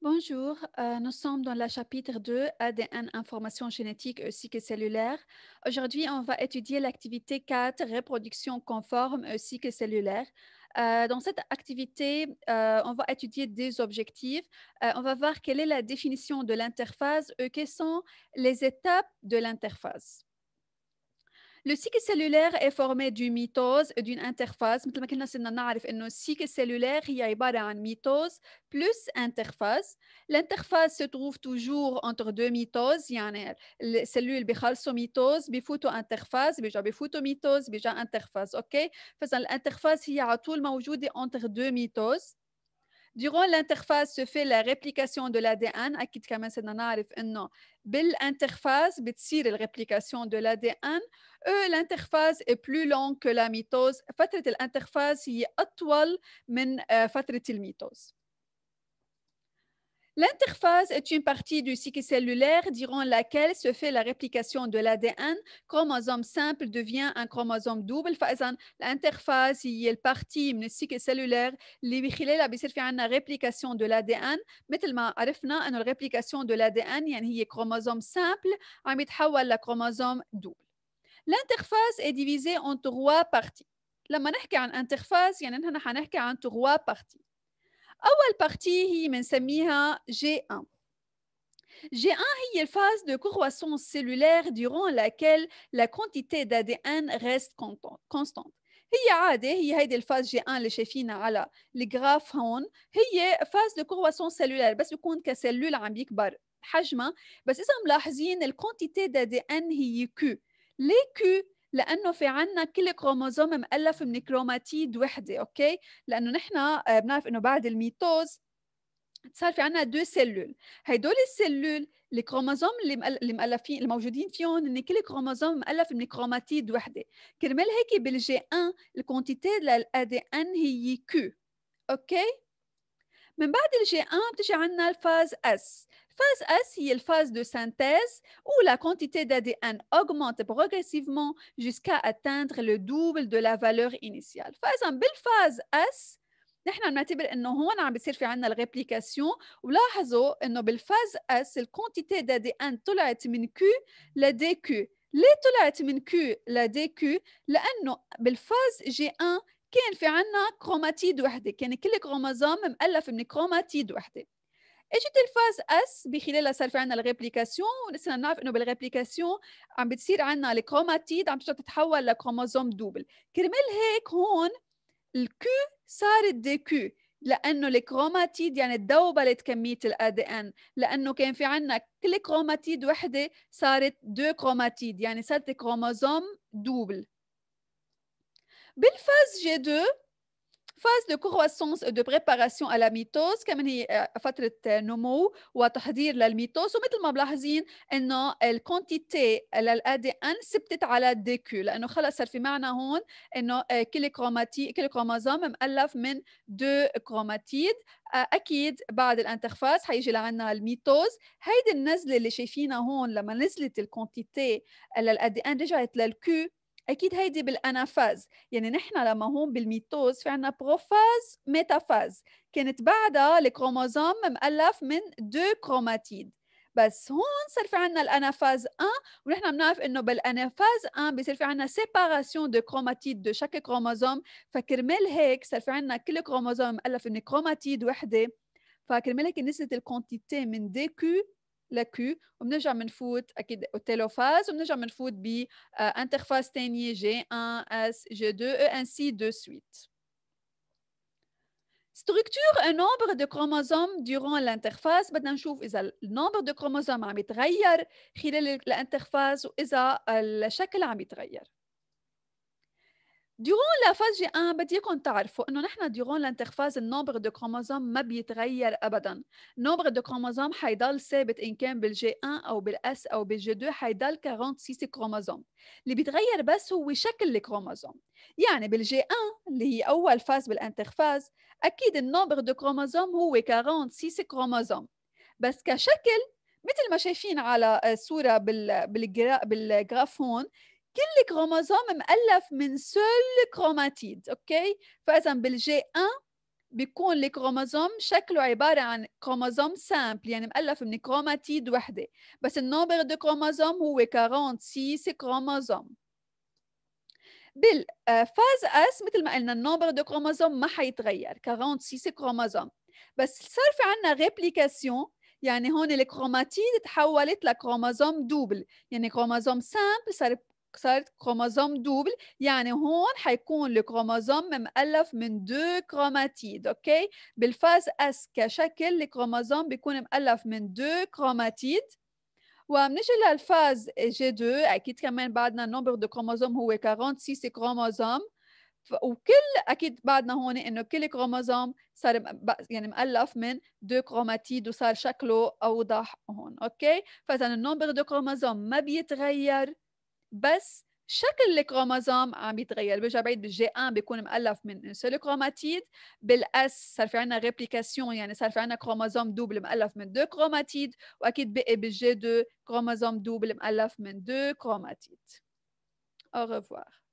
Bonjour, euh, nous sommes dans le chapitre 2 ADN information génétique cycle cellulaire. Aujourd'hui, on va étudier l'activité 4 reproduction conforme cycle cellulaire. Euh, dans cette activité, euh, on va étudier des objectifs. on va voir quelle est la définition de l'interface et quelles sont les étapes de l'interface. لو سيكل سيلولير اي فورمي دو ميتوز دون انترفاز مثل ما كنا صرنا نعرف انه السيكل سيلولير هي عباره عن ميتوز بلس انترفاز الانترفاز سو تروف توجور انتر دو ميتوز يعني السلول بخلصوا ميتوز بفوتوا انترفاز بيجا بفوتوا ميتوز بيجا انترفاز اوكي فاذا الانترفاز هي على طول موجوده انتر دو ميتوز durant l'interface se fait la réplication de l'ADN. En kamen sena narif enno bil interface bitsir la réplication de l'ADN. E, l'interface est plus longue que la mitose. L'interface est y longue que la mitose. L'interphase est une partie du cycle cellulaire durant laquelle se fait la réplication de l'ADN. Chromosome simple devient un chromosome double. L'interphase est une partie du cycle cellulaire qui est la réplication de l'ADN. Mais la réplication de l'ADN est chromosome simple et la chromosome double. L'interphase est divisée en trois parties. Lorsqu'on parle d'interphase, nous parlons de trois parties. أول بارتي هي G1 G1 هي الفاز de croissance cellulaire durant laquelle la quantité d'ADN reste constante هي عادة هي هيدي الفاز جي ان اللي شايفينها على هون هي فاز بس عم حجمها بس ملاحظين هي لانه في عنا كل كروموزوم مؤلف من كروماتيد وحده اوكي لانه نحن آه، بنعرف انه بعد الميتوز صار في عنا دو سيلول هدول السيلول الكروموزوم اللي اللي مؤلفين الموجودين فيهم ان كل كروموزوم مؤلف من كروماتيد وحده كرمال هيك بالجي 1 الكونتيتي للادي ان هي كو اوكي من بعد الجي 1 بتجي عنا الفاز اس phase S est la phase de synthèse où la quantité d'ADN augmente progressivement jusqu'à atteindre le double de la valeur initiale. belle بالفاز S نحن نعتبر انه هون عم بيصير في عندنا الريبليكاسيون ولاحظوا انه بالفاز اس الكونتيتي دا دي ان طلعت من كيو لدي كيو ليه طلعت من كيو لدي كيو لانه بالفاز جي 1 كان في عندنا كروماتيد وحده كان كل كروموزوم مؤلف من كروماتيد وحده اجت الفاز اس بخلال صار في عندنا الريبليكاسيون ولسنا بنعرف انه بالريبليكاسيون عم بتصير عندنا الكروماتيد عم تتحول لكروموزوم دوبل كرمال هيك هون الكو صارت دي كو لانه الكروماتيد يعني دوبلت كميه الاي دي ان لانه كان في عندنا كل كروماتيد وحده صارت دو كروماتيد يعني صارت كروموزوم دوبل بالفاز جي 2 فاز دو كرواسونس دو بريباراسيون على ميتوز كمان هي آه، فتره آه، نمو وتحضير للميتوز ومثل ما ملاحظين انه الكونتيتي للادي ان ثبتت على ديكو لانه خلص صار في معنى هون انه آه، كل كروماتي كل كروموزوم مؤلف من دو كروماتيد اكيد بعد الانترفاز حيجي لعنا الميتوز هيدي النزله اللي شايفينها هون لما نزلت الكونتيتي للادي ان رجعت للكو اكيد هيدي بالانافاز يعني نحن لما هون بالميتوز في عندنا بروفاز ميتافاز كانت بعدها الكروموزوم مؤلف من دو كروماتيد بس هون صار في عندنا الانافاز 1 ونحن بنعرف انه بالانافاز 1 بصير في عندنا سيباراسيون دو كروماتيد دو شاك كروموزوم فكرمال هيك صار في عندنا كل كروموزوم مؤلف من كروماتيد وحده فكرمال هيك نزلت الكونتيتي من دي كيو لكو وبنرجع بنفوت اكيد اوتيلوفاز وبنرجع بنفوت بانترفاز ثانيه جي 1 اس جي 2 et ainsi de suite. structure un nombre de chromosomes durant l'interface بدنا نشوف إذا النمبر de chromosomes عم يتغير خلال الانترفاز وإذا الشكل عم يتغير ديورون جي ان اياكم تعرفوا انه نحن ديورون لانتخفاز النومبر دو كروموزوم ما بيتغير ابدا نومبر دو كروموزوم حيضل ثابت ان كان بالجي 1 او بالاس او بالجي 2 حيضل 46 كروموزوم اللي بيتغير بس هو شكل الكروموزوم يعني بالجي 1 اللي هي اول فاز بالانترفاز اكيد النومبر دو كروموزوم هو 46 كروموزوم بس كشكل مثل ما شايفين على الصوره بالجراف هون كل كروموزوم مؤلف من سول كروماتيد اوكي فاذا بالجي 1 بيكون الكروموزوم شكله عبارة عن كروموزوم سامبل يعني مؤلف من كروماتيد وحدة بس النومبر دو كروموزوم هو 46 كروموزوم بالفاز اس مثل ما قلنا النومبر دو كروموزوم ما حيتغير 46 كروموزوم بس صار في عندنا ريبليكاسيون يعني هون الكروماتيد تحولت لكروموزوم دوبل يعني كروموزوم سامبل صار صارت كروموزوم دوبل يعني هون حيكون الكروموزوم مؤلف من دو كروماتيد اوكي بالفاز اس كشكل الكروموزوم بيكون مؤلف من دو كروماتيد ومنجي للفاز جي 2 اكيد كمان بعدنا النمبر دو كروموزوم هو 46 كروموزوم وكل اكيد بعدنا هون انه كل كروموزوم صار يعني مؤلف من دو كروماتيد وصار شكله اوضح هون اوكي فاذا النمبر دو كروموزوم ما بيتغير بس شكل الكروموزوم عم يتغير برجع بعيد بالجي ان بيكون مؤلف من سول كروماتيد بالاس صار في عندنا ريبليكاسيون يعني صار في عندنا كروموزوم دوبل مؤلف من دو كروماتيد واكيد بقي بالجي 2 كروموزوم دوبل مؤلف من دو كروماتيد Au revoir.